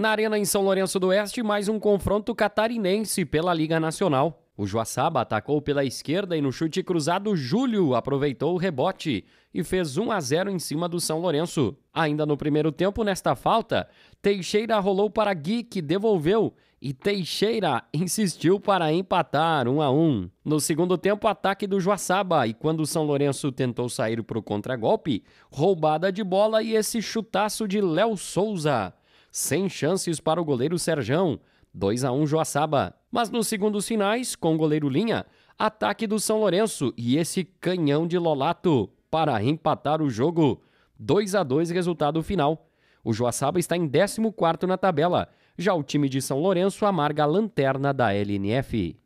Na Arena em São Lourenço do Oeste, mais um confronto catarinense pela Liga Nacional. O Joaçaba atacou pela esquerda e no chute cruzado, Júlio aproveitou o rebote e fez 1 a 0 em cima do São Lourenço. Ainda no primeiro tempo, nesta falta, Teixeira rolou para Gui, que devolveu, e Teixeira insistiu para empatar 1 a 1. No segundo tempo, ataque do Joaçaba, e quando o São Lourenço tentou sair para o contragolpe, roubada de bola e esse chutaço de Léo Souza sem chances para o goleiro Serjão. 2 a 1 Joaçaba. Mas nos segundos finais, com o goleiro Linha, ataque do São Lourenço e esse canhão de Lolato para empatar o jogo. 2 a 2 resultado final. O Joaçaba está em 14 na tabela. Já o time de São Lourenço amarga a lanterna da LNF.